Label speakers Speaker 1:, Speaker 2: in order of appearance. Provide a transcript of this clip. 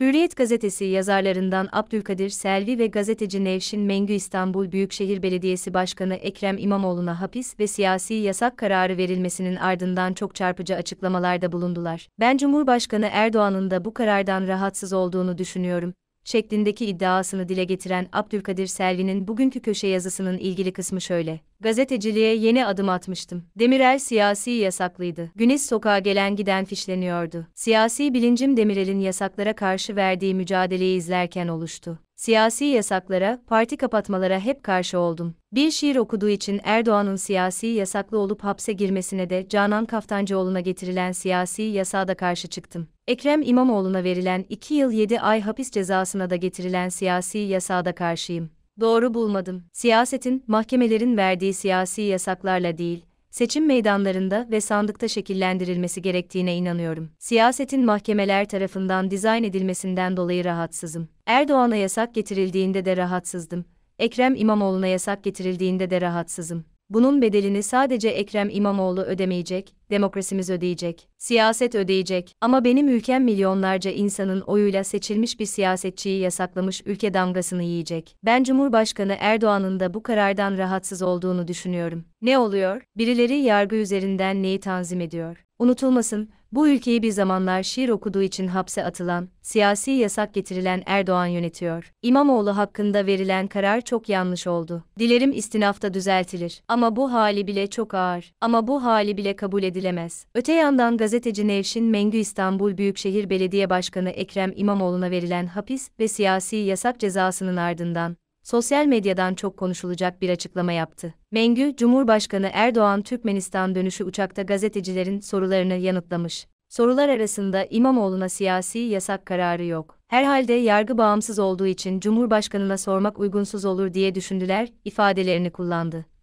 Speaker 1: Hürriyet gazetesi yazarlarından Abdülkadir Selvi ve gazeteci Nevşin Mengü İstanbul Büyükşehir Belediyesi Başkanı Ekrem İmamoğlu'na hapis ve siyasi yasak kararı verilmesinin ardından çok çarpıcı açıklamalarda bulundular. Ben Cumhurbaşkanı Erdoğan'ın da bu karardan rahatsız olduğunu düşünüyorum şeklindeki iddiasını dile getiren Abdülkadir Selvi'nin bugünkü köşe yazısının ilgili kısmı şöyle. Gazeteciliğe yeni adım atmıştım. Demirel siyasi yasaklıydı. Güneş sokağa gelen giden fişleniyordu. Siyasi bilincim Demirel'in yasaklara karşı verdiği mücadeleyi izlerken oluştu. Siyasi yasaklara, parti kapatmalara hep karşı oldum. Bir şiir okuduğu için Erdoğan'ın siyasi yasaklı olup hapse girmesine de Canan Kaftancıoğlu'na getirilen siyasi yasağa da karşı çıktım. Ekrem İmamoğlu'na verilen 2 yıl 7 ay hapis cezasına da getirilen siyasi yasağa da karşıyım. Doğru bulmadım. Siyasetin, mahkemelerin verdiği siyasi yasaklarla değil, seçim meydanlarında ve sandıkta şekillendirilmesi gerektiğine inanıyorum. Siyasetin mahkemeler tarafından dizayn edilmesinden dolayı rahatsızım. Erdoğan'a yasak getirildiğinde de rahatsızdım. Ekrem İmamoğlu'na yasak getirildiğinde de rahatsızım. Bunun bedelini sadece Ekrem İmamoğlu ödemeyecek, demokrasimiz ödeyecek, siyaset ödeyecek. Ama benim ülkem milyonlarca insanın oyuyla seçilmiş bir siyasetçiyi yasaklamış ülke damgasını yiyecek. Ben Cumhurbaşkanı Erdoğan'ın da bu karardan rahatsız olduğunu düşünüyorum. Ne oluyor? Birileri yargı üzerinden neyi tanzim ediyor? Unutulmasın, bu ülkeyi bir zamanlar şiir okuduğu için hapse atılan, siyasi yasak getirilen Erdoğan yönetiyor. İmamoğlu hakkında verilen karar çok yanlış oldu. Dilerim istinafta düzeltilir. Ama bu hali bile çok ağır. Ama bu hali bile kabul edilemez. Öte yandan gazeteci Nevşin Mengü İstanbul Büyükşehir Belediye Başkanı Ekrem İmamoğlu'na verilen hapis ve siyasi yasak cezasının ardından sosyal medyadan çok konuşulacak bir açıklama yaptı. Mengü, Cumhurbaşkanı Erdoğan Türkmenistan dönüşü uçakta gazetecilerin sorularını yanıtlamış. Sorular arasında İmamoğlu'na siyasi yasak kararı yok. Herhalde yargı bağımsız olduğu için Cumhurbaşkanına sormak uygunsuz olur diye düşündüler ifadelerini kullandı.